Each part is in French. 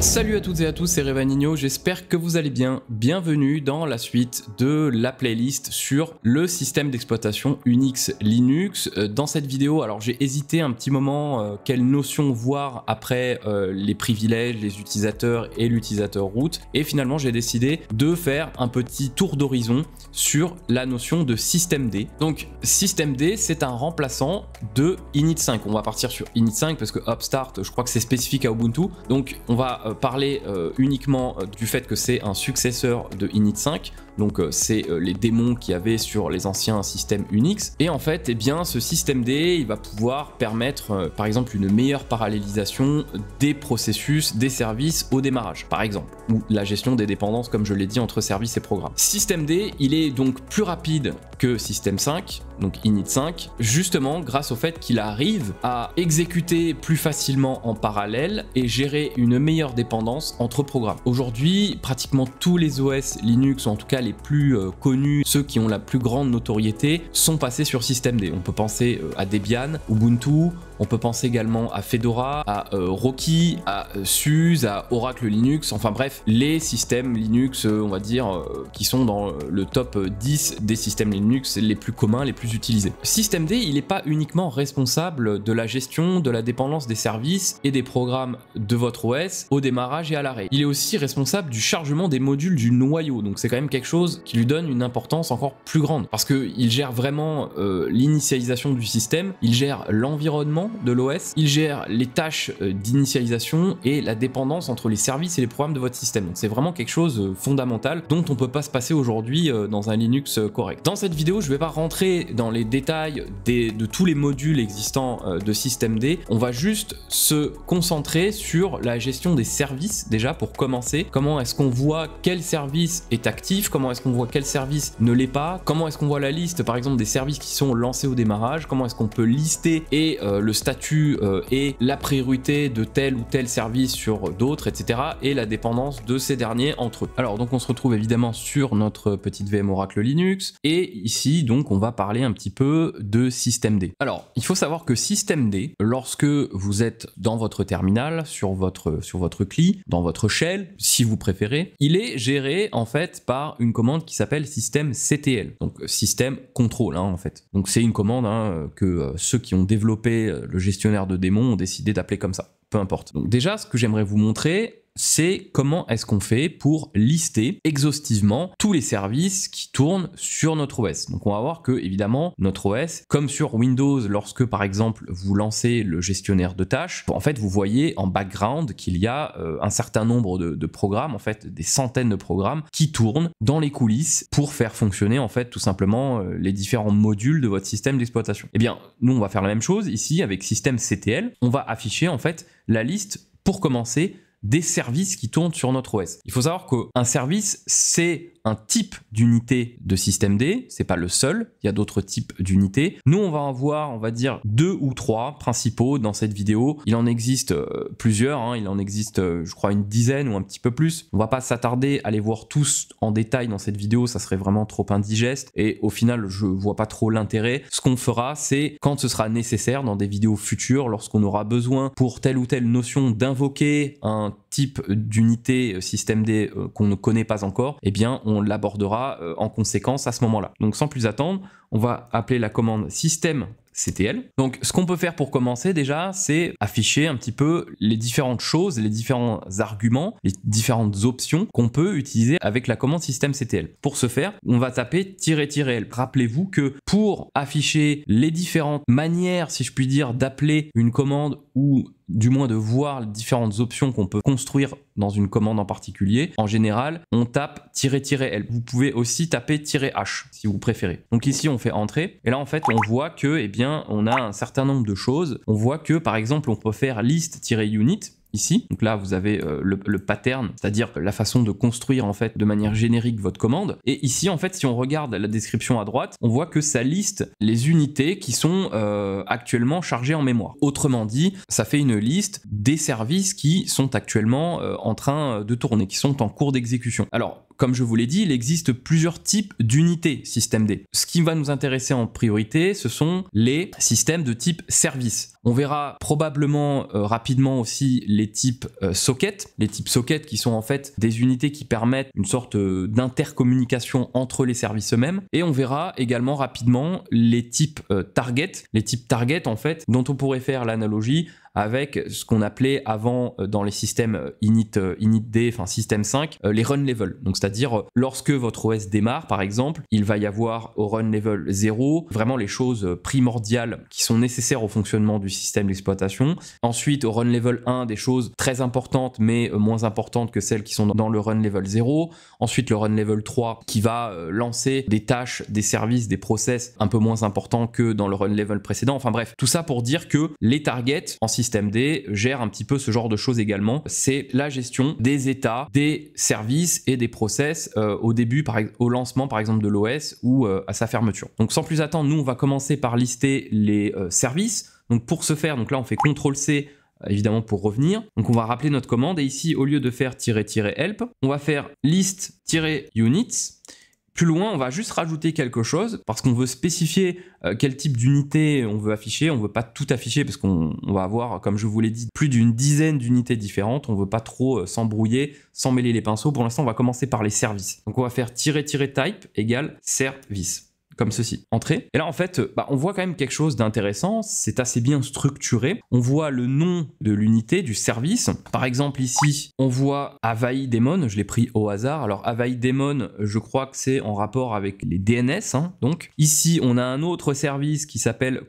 Salut à toutes et à tous, c'est Revanino, j'espère que vous allez bien. Bienvenue dans la suite de la playlist sur le système d'exploitation Unix Linux. Euh, dans cette vidéo, alors j'ai hésité un petit moment euh, quelle notion voir après euh, les privilèges, les utilisateurs et l'utilisateur route. Et finalement, j'ai décidé de faire un petit tour d'horizon sur la notion de système D. Donc système D, c'est un remplaçant de init5. On va partir sur init5 parce que upstart, je crois que c'est spécifique à Ubuntu. Donc on va euh, parler euh, uniquement euh, du fait que c'est un successeur de Init 5, donc euh, c'est euh, les démons qu'il y avait sur les anciens systèmes Unix. Et en fait, eh bien, ce système D, il va pouvoir permettre, euh, par exemple, une meilleure parallélisation des processus, des services au démarrage, par exemple, ou la gestion des dépendances, comme je l'ai dit, entre services et programmes. Système D, il est donc plus rapide que système 5, donc init 5, justement grâce au fait qu'il arrive à exécuter plus facilement en parallèle et gérer une meilleure dépendance entre programmes. Aujourd'hui, pratiquement tous les OS Linux, en tout cas les plus euh, connus, ceux qui ont la plus grande notoriété, sont passés sur Systemd. On peut penser euh, à Debian, Ubuntu, on peut penser également à Fedora, à euh, Rocky, à euh, SUSE, à Oracle Linux, enfin bref, les systèmes Linux, euh, on va dire, qui sont dans le top 10 des systèmes Linux les plus communs, les plus utilisés. système D, il n'est pas uniquement responsable de la gestion, de la dépendance des services et des programmes de votre OS au démarrage et à l'arrêt. Il est aussi responsable du chargement des modules du noyau, donc c'est quand même quelque chose qui lui donne une importance encore plus grande, parce qu'il gère vraiment l'initialisation du système, il gère l'environnement, de l'OS, il gère les tâches euh, d'initialisation et la dépendance entre les services et les programmes de votre système. Donc c'est vraiment quelque chose euh, fondamental dont on peut pas se passer aujourd'hui euh, dans un Linux correct. Dans cette vidéo, je vais pas rentrer dans les détails de tous les modules existants de systemd. On va juste se concentrer sur la gestion des services déjà pour commencer. Comment est-ce qu'on voit quel service est actif, comment est-ce qu'on voit quel service ne l'est pas, comment est-ce qu'on voit la liste par exemple des services qui sont lancés au démarrage, comment est-ce qu'on peut lister et le statut euh, et la priorité de tel ou tel service sur d'autres, etc. et la dépendance de ces derniers entre eux. Alors donc on se retrouve évidemment sur notre petite VM Oracle Linux et ici donc on va parler un petit peu de système D. Alors il faut savoir que système D, lorsque vous êtes dans votre terminal, sur votre, sur votre CLI, dans votre shell, si vous préférez, il est géré en fait par une commande qui s'appelle système CTL, donc système contrôle hein, en fait. Donc c'est une commande hein, que euh, ceux qui ont développé euh, le gestionnaire de démons ont décidé d'appeler comme ça. Peu importe. Donc déjà, ce que j'aimerais vous montrer, c'est comment est-ce qu'on fait pour lister exhaustivement tous les services qui tournent sur notre OS. Donc on va voir que évidemment notre OS, comme sur Windows, lorsque par exemple vous lancez le gestionnaire de tâches, en fait vous voyez en background qu'il y a euh, un certain nombre de, programmes, en fait des centaines de programmes qui tournent dans les coulisses pour faire fonctionner en fait tout simplement euh, les différents modules de votre système d'exploitation. Eh bien nous on va faire la même chose ici avec système CTL, on va afficher en fait la liste pour commencer des services qui tournent sur notre OS. Il faut savoir qu'un service, c'est un type d'unité de système D, c'est pas le seul, il y a d'autres types d'unités. Nous, on va en on va dire, deux ou trois principaux dans cette vidéo. Il en existe euh, plusieurs, hein. il en existe, euh, je crois, une dizaine ou un petit peu plus. On va pas s'attarder à les voir tous en détail dans cette vidéo, ça serait vraiment trop indigeste et au final, je vois pas trop l'intérêt. Ce qu'on fera, c'est quand ce sera nécessaire dans des vidéos futures, lorsqu'on aura besoin pour telle ou telle notion d'invoquer un type d'unité euh, système D qu'on ne connaît pas encore, eh bien, on on l'abordera euh, en conséquence à ce moment-là. Donc sans plus attendre, on va appeler la commande système CTL. Donc ce qu'on peut faire pour commencer déjà, c'est afficher un petit peu les différentes choses, les différents arguments, les différentes options qu'on peut utiliser avec la commande système CTL. Pour ce faire, on va taper "-l". Rappelez-vous que pour afficher les différentes manières, si je puis dire, d'appeler une commande ou du moins de voir les différentes options qu'on peut construire dans une commande en particulier. En général, on tape "-l". Vous pouvez aussi taper "-h", si vous préférez. Donc ici, on fait entrer, et là, en fait, on voit que, eh bien, on a un certain nombre de choses. On voit que, par exemple, on peut faire list-unit, ici. Donc là, vous avez euh, le, pattern, c'est-à-dire la façon de construire en fait de manière générique votre commande. Et ici, en fait, si on regarde la description à droite, on voit que ça liste les unités qui sont euh, actuellement chargées en mémoire. Autrement dit, ça fait une liste des services qui sont actuellement euh, en train de tourner, qui sont en cours d'exécution. Alors, comme je vous l'ai dit, il existe plusieurs types d'unités système D. Ce qui va nous intéresser en priorité, ce sont les systèmes de type service. On verra probablement euh, rapidement aussi les types socket, euh, sockets, les types sockets qui sont en fait des unités qui permettent une sorte euh, d'intercommunication entre les services eux-mêmes. Et on verra également rapidement les types target, les types target en fait dont on pourrait faire l'analogie avec ce qu'on appelait avant dans les systèmes init, initd, enfin système 5, les run level. Donc c'est-à-dire lorsque votre OS démarre par exemple, il va y avoir au run level 0 vraiment les choses primordiales qui sont nécessaires au fonctionnement du système d'exploitation. Ensuite, au run level 1, des choses très importantes, mais euh, moins importantes que celles qui sont dans le run level 0. Ensuite, le run level 3, qui va euh, lancer des tâches, des services, des process un peu moins importants que dans le run level précédent. Enfin bref, tout ça pour dire que les targets en système D gèrent un petit peu ce genre de choses également. C'est la gestion des états, des services et des process euh, au début, par, au lancement par exemple de l'OS ou à sa fermeture. Donc sans plus attendre, nous on va commencer par lister les services donc pour ce faire, donc là on fait CTRL-C euh, évidemment pour revenir. Donc on va rappeler notre commande et ici au lieu de faire "-help", on va faire list-units. Plus loin, on va juste rajouter quelque chose parce qu'on veut spécifier euh, quel type d'unité on veut afficher. On ne veut pas tout afficher parce qu'on va avoir, comme je vous l'ai dit, plus d'une dizaine d'unités différentes. On veut pas trop euh, s'embrouiller, s'emmêler les pinceaux. Pour l'instant, on va commencer par les services. Donc on va faire "-type" égale service comme ceci. Entrée. Et là, en fait, euh, bah, on voit quand même quelque chose d'intéressant. C'est assez bien structuré. On voit le nom de l'unité, du service. Par exemple, ici, on voit Avahi Demon. Je l'ai pris au hasard. Alors, Avaï Demon, je crois que c'est en rapport avec les DNS. Hein. Donc, ici, on a un autre service qui s'appelle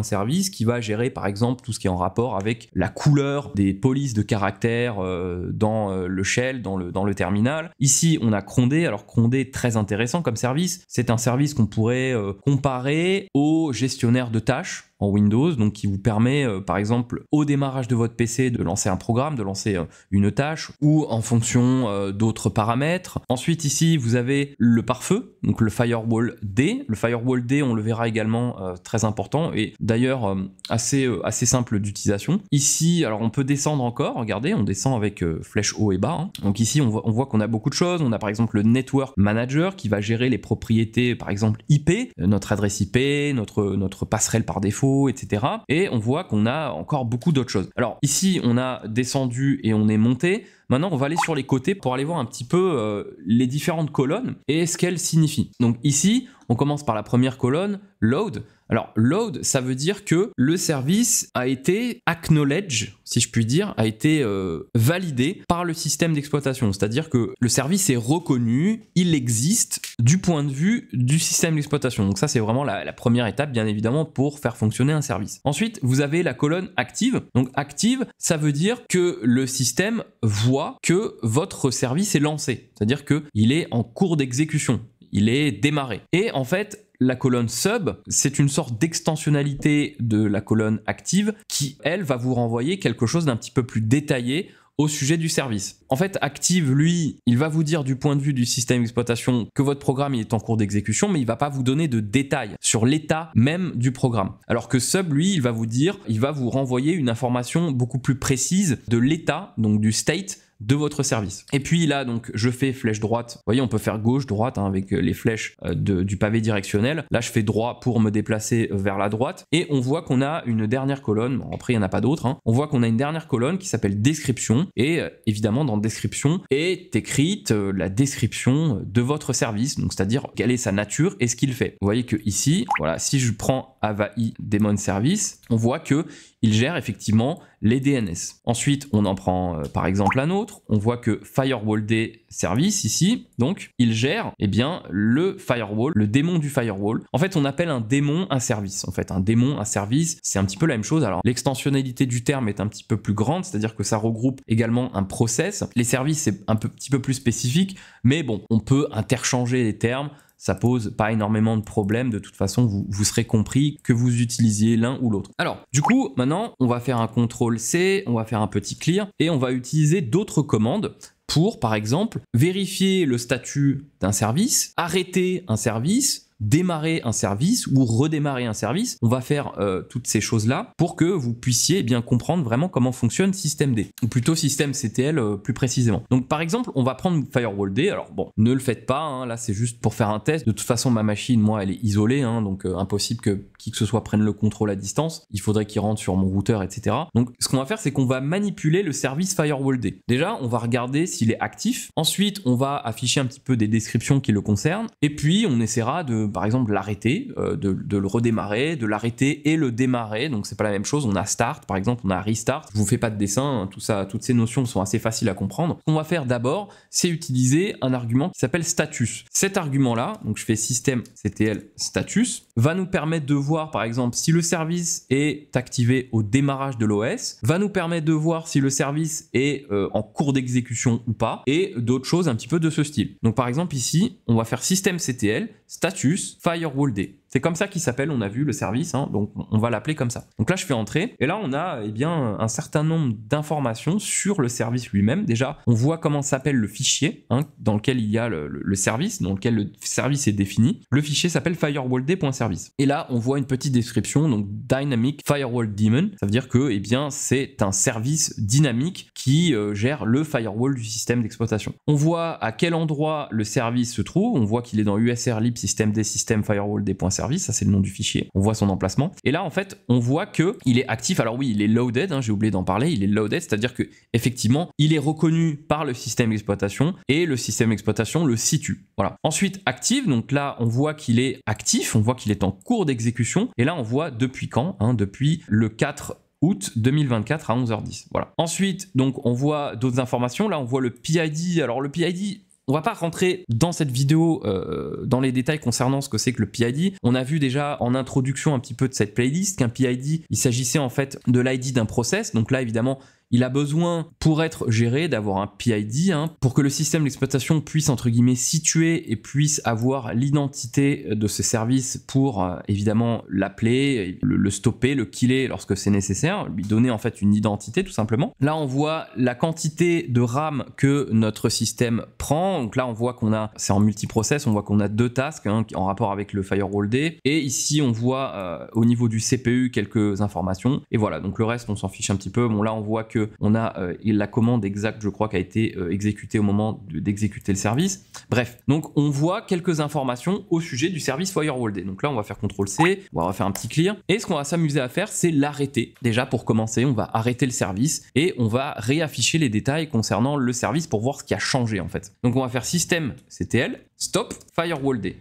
service qui va gérer, par exemple, tout ce qui est en rapport avec la couleur des polices de caractère euh, dans euh, le shell, dans le, dans le terminal. Ici, on a Crondé. Alors, Crondé, très intéressant comme service. C'est un service qu'on pourrait pourrait euh, comparer au gestionnaires de tâches Windows, donc qui vous permet euh, par exemple au démarrage de votre PC de lancer un programme, de lancer euh, une tâche ou en fonction euh, d'autres paramètres. Ensuite ici vous avez le pare-feu, donc le firewall D. Le firewall D on le verra également très important et d'ailleurs assez, assez simple d'utilisation. Ici alors on peut descendre encore, regardez on descend avec flèche haut et bas. Hein. Donc ici on voit, on voit qu'on a beaucoup de choses, on a par exemple le network manager qui va gérer les propriétés par exemple IP, notre adresse IP, notre, notre passerelle par défaut etc. Et on voit qu'on a encore beaucoup d'autres choses. Alors ici, on a descendu et on est monté. Maintenant, on va aller sur les côtés pour aller voir un petit peu euh, les différentes colonnes et ce qu'elles signifient. Donc ici, on commence par la première colonne, load. Alors load, ça veut dire que le service a été acknowledged, si je puis dire, a été euh, validé par le système d'exploitation. C'est-à-dire que le service est reconnu, il existe du point de vue du système d'exploitation. Donc ça, c'est vraiment la, la, première étape, bien évidemment, pour faire fonctionner un service. Ensuite, vous avez la colonne active. Donc active, ça veut dire que le système voit que votre service est lancé, c'est-à-dire qu'il est en cours d'exécution il est démarré. Et en fait, la colonne sub, c'est une sorte d'extensionnalité de la colonne active qui, elle, va vous renvoyer quelque chose d'un petit peu plus détaillé au sujet du service. En fait, Active, lui, il va vous dire du point de vue du système d'exploitation que votre programme est en cours d'exécution, mais il ne va pas vous donner de détails sur l'état même du programme. Alors que Sub, lui, il va vous dire, il va vous renvoyer une information beaucoup plus précise de l'état, donc du state de votre service. Et puis là, donc, je fais flèche droite. Vous voyez, on peut faire gauche, droite hein, avec euh, les flèches euh, du pavé directionnel. Là, je fais droit pour me déplacer euh, vers la droite. Et on voit qu'on a une dernière colonne. Bon, après, il n'y en a pas d'autres hein. On voit qu'on a une dernière colonne qui s'appelle description. Et évidemment, dans description est écrite la description de votre service. Donc, c'est-à-dire quelle est sa nature et ce qu'il fait. Vous voyez que ici, voilà, si je prends avaï Demon Service, on voit que il gère effectivement les DNS. Ensuite, on en prend euh, par exemple un autre. On voit que Firewall service ici, donc il gère eh bien le firewall, le démon du firewall. En fait, on appelle un démon un service. En fait, un démon un service, c'est un petit peu la même chose. Alors, l'extensionnalité du terme est un petit peu plus grande, c'est-à-dire que ça regroupe également un process. Les services, c'est un petit peu plus spécifique, mais bon, on peut interchanger les termes ça pose pas énormément de problèmes. De toute façon, vous, vous serez compris que vous utilisiez l'un ou l'autre. Alors, du coup, maintenant, on va faire un contrôle C, on va faire un petit clear et on va utiliser d'autres commandes pour, par exemple, vérifier le statut d'un service, arrêter un service, démarrer un service ou redémarrer un service. On va faire euh, toutes ces choses-là pour que vous puissiez eh bien comprendre vraiment comment fonctionne système D, ou plutôt système CTL euh, plus précisément. Donc par exemple, on va prendre Firewall D. Alors bon, ne le faites pas, hein. là c'est juste pour faire un test. De toute façon, ma machine, moi, elle est isolée, hein, donc euh, impossible que qui que ce soit prenne le contrôle à distance. Il faudrait qu'il rentre sur mon routeur, etc. Donc ce qu'on va faire, c'est qu'on va manipuler le service Firewall D. Déjà, on va regarder s'il est actif. Ensuite, on va afficher un petit peu des descriptions qui le concernent. Et puis, on essaiera de par exemple l'arrêter, euh, de, le redémarrer, de l'arrêter et le démarrer. Donc c'est pas la même chose. On a start, par exemple, on a restart. Je vous fais pas de dessin, hein. tout ça, toutes ces notions sont assez faciles à comprendre. Ce qu'on va faire d'abord, c'est utiliser un argument qui s'appelle status. Cet argument-là, donc je fais système status, va nous permettre de voir par exemple si le service est activé au démarrage de l'OS, va nous permettre de voir si le service est euh, en cours d'exécution ou pas, et d'autres choses un petit peu de ce style. Donc par exemple ici, on va faire système status Firewall D. C'est comme ça qu'il s'appelle, on a vu le service, hein, donc on va l'appeler comme ça. Donc là, je fais entrer, et là, on a eh bien, un certain nombre d'informations sur le service lui-même. Déjà, on voit comment s'appelle le fichier hein, dans lequel il y a le, service, dans lequel le service est défini. Le fichier s'appelle firewallD.service. Et là, on voit une petite description, donc Dynamic Firewall Daemon. Ça veut dire que eh c'est un service dynamique qui euh, gère le firewall du système d'exploitation. On voit à quel endroit le service se trouve, on voit qu'il est dans USR Lib System Firewall ça c'est le nom du fichier, on voit son emplacement. Et là en fait on voit que il est actif, alors oui il est loaded, hein, j'ai oublié d'en parler, il est loaded, c'est-à-dire que effectivement il est reconnu par le système d'exploitation et le système d'exploitation le situe. Voilà. Ensuite active, donc là on voit qu'il est actif, on voit qu'il est en cours d'exécution, et là on voit depuis quand, hein, depuis le 4 août 2024 à 11h10. Voilà. Ensuite, donc on voit d'autres informations. Là, on voit le PID. Alors le PID, on va pas rentrer dans cette vidéo euh, dans les détails concernant ce que c'est que le PID. On a vu déjà en introduction un petit peu de cette playlist qu'un PID, il s'agissait en fait de l'ID d'un process. Donc là, évidemment, il a besoin, pour être géré, d'avoir un PID, hein, pour que le système d'exploitation puisse, entre guillemets, situer et puisse avoir l'identité de ce service pour, euh, évidemment, l'appeler, le, stopper, le killer lorsque c'est nécessaire, lui donner en fait une identité, tout simplement. Là, on voit la quantité de RAM que notre système prend. Donc là, on voit qu'on a, c'est en multiprocess, on voit qu'on a deux tasks hein, en rapport avec le Firewall D. Et ici, on voit euh, au niveau du CPU quelques informations. Et voilà, donc le reste, on s'en fiche un petit peu. Bon, là, on voit que on a euh, la commande exacte, je crois, qui a été euh, exécutée au moment d'exécuter le service. Bref, donc on voit quelques informations au sujet du service firewalld. Donc là, on va faire CTRL C, on va faire un petit clear. Et ce qu'on va s'amuser à faire, c'est l'arrêter. Déjà pour commencer, on va arrêter le service et on va réafficher les détails concernant le service pour voir ce qui a changé en fait. Donc on va faire système CTL stop firewall d.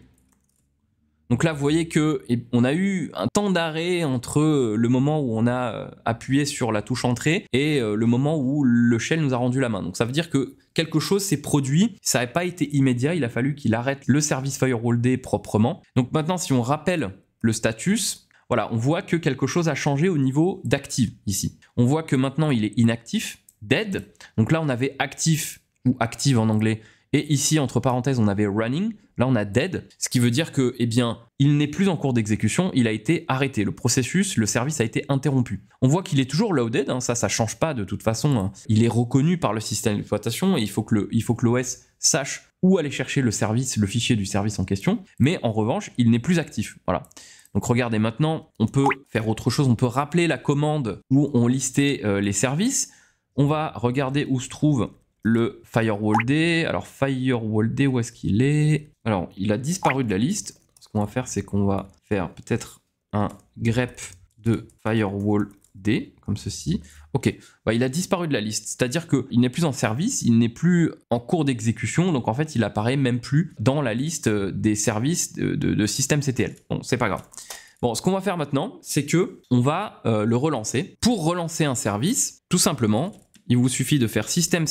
Donc là, vous voyez que eh, on a eu un temps d'arrêt entre euh, le moment où on a euh, appuyé sur la touche entrée et euh, le moment où le shell nous a rendu la main. Donc ça veut dire que quelque chose s'est produit, ça n'a pas été immédiat, il a fallu qu'il arrête le service Firewall D proprement. Donc maintenant, si on rappelle le status, voilà, on voit que quelque chose a changé au niveau d'active ici. On voit que maintenant il est inactif, dead. Donc là, on avait actif ou active en anglais et ici, entre parenthèses, on avait running, là on a dead, ce qui veut dire que, eh bien, il n'est plus en cours d'exécution, il a été arrêté. Le processus, le service a été interrompu. On voit qu'il est toujours loaded, hein, ça, ça change pas de toute façon. Hein. Il est reconnu par le système d'exploitation et il faut que l'OS sache où aller chercher le service, le fichier du service en question, mais en revanche, il n'est plus actif. Voilà. Donc regardez maintenant, on peut faire autre chose, on peut rappeler la commande où on listait euh, les services. On va regarder où se trouve le Firewall D. Alors Firewall D, où est-ce qu'il est, Alors il a disparu de la liste. Ce qu'on va faire, c'est qu'on va faire peut-être un grep de Firewall D, comme ceci. Ok, bah, il a disparu de la liste, c'est-à-dire qu'il n'est plus en service, il n'est plus en cours d'exécution, donc en fait il apparaît même plus dans la liste euh, des services de, système CTL. Bon, c'est pas grave. Bon, ce qu'on va faire maintenant, c'est que on va euh, le relancer. Pour relancer un service, tout simplement, il vous suffit de faire système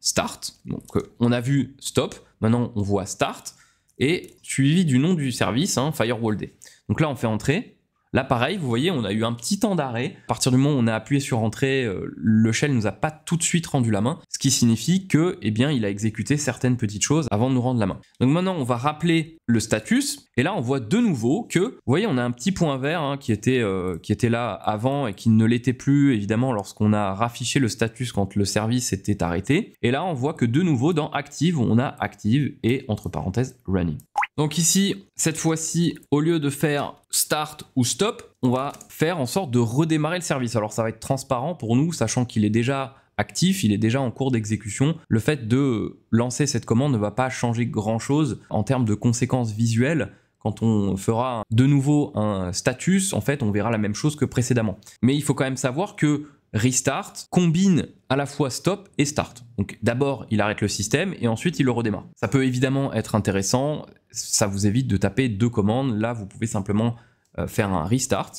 start. Donc euh, on a vu stop, maintenant on voit start et suivi du nom du service hein, firewall Day. Donc là on fait entrer Là, pareil, vous voyez, on a eu un petit temps d'arrêt. À partir du moment où on a appuyé sur entrée, euh, le shell nous a pas tout de suite rendu la main, ce qui signifie que, eh bien, il a exécuté certaines petites choses avant de nous rendre la main. Donc maintenant, on va rappeler le status, et là, on voit de nouveau que, vous voyez, on a un petit point vert hein, qui était euh, qui était là avant et qui ne l'était plus évidemment lorsqu'on a raffiché le status quand le service était arrêté. Et là, on voit que de nouveau dans active, on a active et entre parenthèses running. Donc ici, cette fois-ci, au lieu de faire start ou stop, on va faire en sorte de redémarrer le service. Alors ça va être transparent pour nous, sachant qu'il est déjà actif, il est déjà en cours d'exécution. Le fait de lancer cette commande ne va pas changer grand-chose en termes de conséquences visuelles. Quand on fera de nouveau un status, en fait, on verra la même chose que précédemment. Mais il faut quand même savoir que restart combine à la fois stop et start. Donc d'abord, il arrête le système et ensuite il le redémarre. Ça peut évidemment être intéressant ça vous évite de taper deux commandes. Là, vous pouvez simplement euh, faire un restart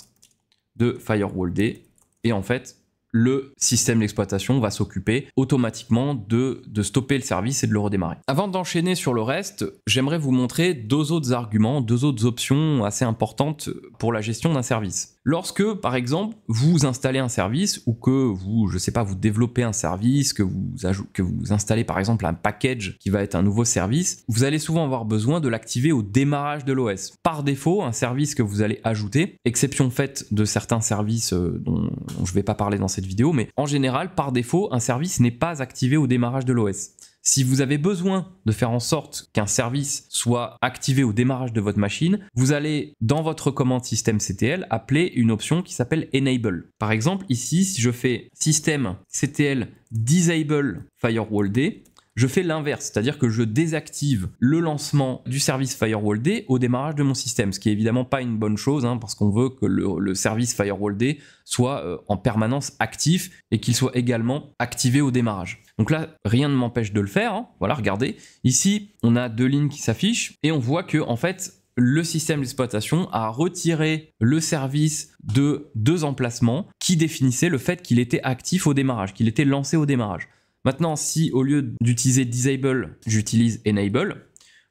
de Firewall D. Et en fait, le système d'exploitation va s'occuper automatiquement de, de, stopper le service et de le redémarrer. Avant d'enchaîner sur le reste, j'aimerais vous montrer deux autres arguments, deux autres options assez importantes pour la gestion d'un service. Lorsque, par exemple, vous installez un service ou que vous, je sais pas, vous développez un service, que vous, que vous installez par exemple un package qui va être un nouveau service, vous allez souvent avoir besoin de l'activer au démarrage de l'OS. Par défaut, un service que vous allez ajouter, exception faite de certains services euh, dont, je ne vais pas parler dans cette vidéo, mais en général, par défaut, un service n'est pas activé au démarrage de l'OS. Si vous avez besoin de faire en sorte qu'un service soit activé au démarrage de votre machine, vous allez dans votre commande système CTL appeler une option qui s'appelle Enable. Par exemple, ici, si je fais système CTL Disable Firewall D, je fais l'inverse, c'est-à-dire que je désactive le lancement du service Firewall D au démarrage de mon système, ce qui n'est évidemment pas une bonne chose, hein, parce qu'on veut que le, service Firewall D soit euh, en permanence actif et qu'il soit également activé au démarrage. Donc là, rien ne m'empêche de le faire. Hein. Voilà, regardez. Ici, on a deux lignes qui s'affichent et on voit que, en fait, le système d'exploitation a retiré le service de deux emplacements qui définissaient le fait qu'il était actif au démarrage, qu'il était lancé au démarrage. Maintenant, si au lieu d'utiliser disable, j'utilise enable,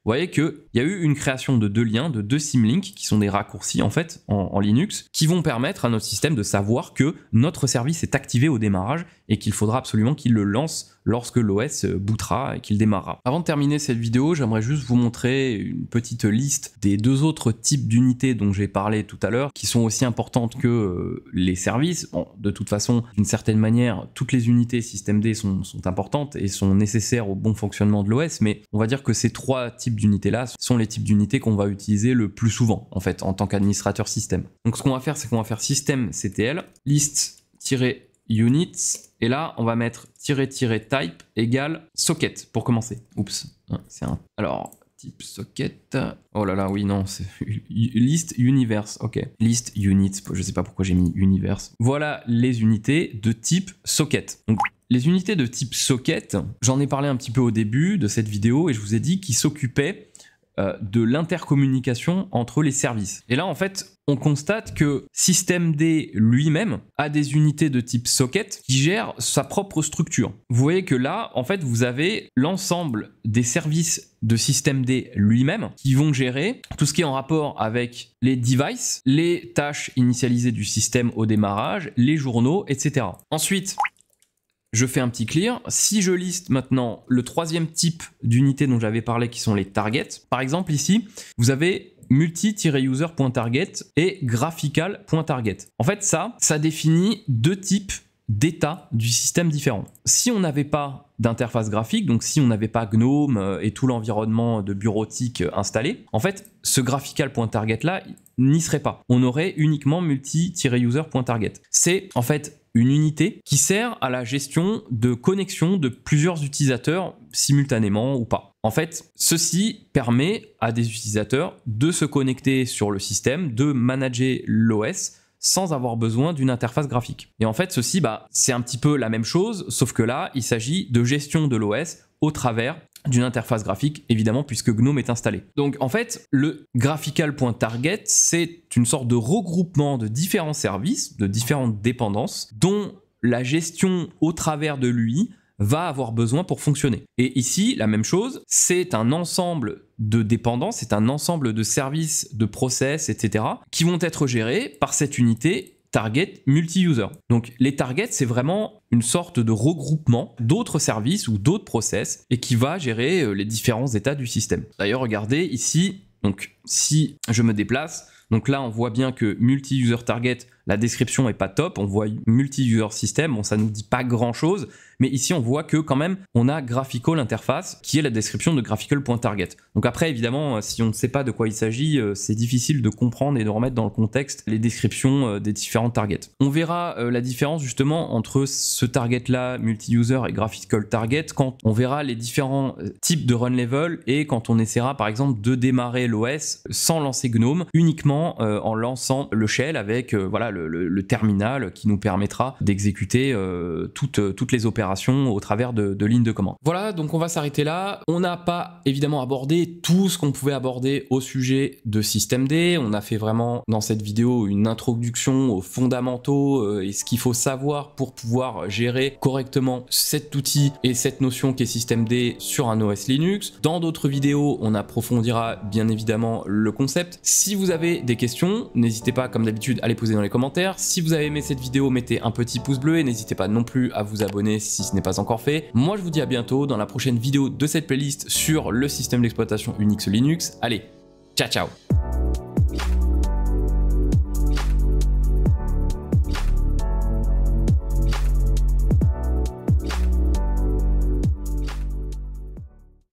vous voyez qu'il y a eu une création de deux liens, de deux symlinks, qui sont des raccourcis en fait en, en, Linux, qui vont permettre à notre système de savoir que notre service est activé au démarrage et qu'il faudra absolument qu'il le lance lorsque l'OS bootera et qu'il démarrera. Avant de terminer cette vidéo, j'aimerais juste vous montrer une petite liste des deux autres types d'unités dont j'ai parlé tout à l'heure, qui sont aussi importantes que euh, les services. de toute façon, d'une certaine manière, toutes les unités système D sont importantes et sont nécessaires au bon fonctionnement de l'OS, mais on va dire que ces trois types d'unités-là sont les types d'unités qu'on va utiliser le plus souvent, en fait, en tant qu'administrateur système. Donc ce qu'on va faire, c'est qu'on va faire système CTL, list units. Et là, on va mettre "-type égal socket pour commencer. Oups, c'est un... Alors, type socket. Oh là là, oui, non, c'est list universe, ok. List units. je ne sais pas pourquoi j'ai mis universe. Voilà les unités de type socket. Donc, les unités de type socket, j'en ai parlé un petit peu au début de cette vidéo et je vous ai dit qu'ils s'occupaient euh, de l'intercommunication entre les services. Et là, en fait, on constate que D lui-même a des unités de type socket qui gèrent sa propre structure. Vous voyez que là, en fait, vous avez l'ensemble des services de D lui-même qui vont gérer tout ce qui est en rapport avec les devices, les tâches initialisées du système au démarrage, les journaux, etc. Ensuite, je fais un petit clear. Si je liste maintenant le troisième type d'unité dont j'avais parlé qui sont les targets, par exemple ici, vous avez multi-user.target et graphical.target. En fait, ça, ça définit deux types d'état du système différent. Si on n'avait pas d'interface graphique, donc si on n'avait pas GNOME euh, et tout l'environnement de bureautique euh, installé, en fait, ce graphical.target là n'y serait pas. On aurait uniquement multi-user.target. C'est en fait une unité qui sert à la gestion de connexion de plusieurs utilisateurs simultanément ou pas. En fait, ceci permet à des utilisateurs de se connecter sur le système, de manager l'OS sans avoir besoin d'une interface graphique. Et en fait, ceci, bah, c'est un petit peu la même chose, sauf que là, il s'agit de gestion de l'OS au travers d'une interface graphique, évidemment, puisque GNOME est installé. Donc en fait, le graphical.target, c'est une sorte de regroupement de différents services, de différentes dépendances, dont la gestion au travers de lui va avoir besoin pour fonctionner. Et ici, la même chose, c'est un ensemble de dépendances, c'est un ensemble de services, de process, etc., qui vont être gérés par cette unité target multi-user. Donc les targets, c'est vraiment une sorte de regroupement d'autres services ou d'autres process et qui va gérer euh, les différents états du système. D'ailleurs, regardez ici, donc si je me déplace, donc là on voit bien que multi-user target, la description est pas top, on voit multi-user system, bon ça nous dit pas grand chose, mais ici on voit que quand même on a graphical interface qui est la description de graphical.target. Donc après évidemment euh, si on ne sait pas de quoi il s'agit, euh, c'est difficile de comprendre et de remettre dans le contexte les descriptions euh, des différents targets. On verra la différence justement entre ce target là multi-user et graphical target quand on verra les différents types de run level et quand on essaiera par exemple de démarrer l'OS sans lancer GNOME uniquement en lançant le shell avec voilà le, terminal qui nous permettra d'exécuter euh, toutes, toutes les opérations au travers de, lignes de commande. Voilà, donc on va s'arrêter là. On n'a pas évidemment abordé tout ce qu'on pouvait aborder au sujet de système D. On a fait vraiment dans cette vidéo une introduction aux fondamentaux euh, et ce qu'il faut savoir pour pouvoir gérer correctement cet outil et cette notion qu'est système D sur un OS Linux. Dans d'autres vidéos, on approfondira bien évidemment le concept. Si vous avez des questions, n'hésitez pas comme d'habitude à les poser dans les commentaires si vous avez aimé cette vidéo, mettez un petit pouce bleu et n'hésitez pas non plus à vous abonner si ce n'est pas encore fait. Moi, je vous dis à bientôt dans la prochaine vidéo de cette playlist sur le système d'exploitation Unix Linux. Allez, ciao ciao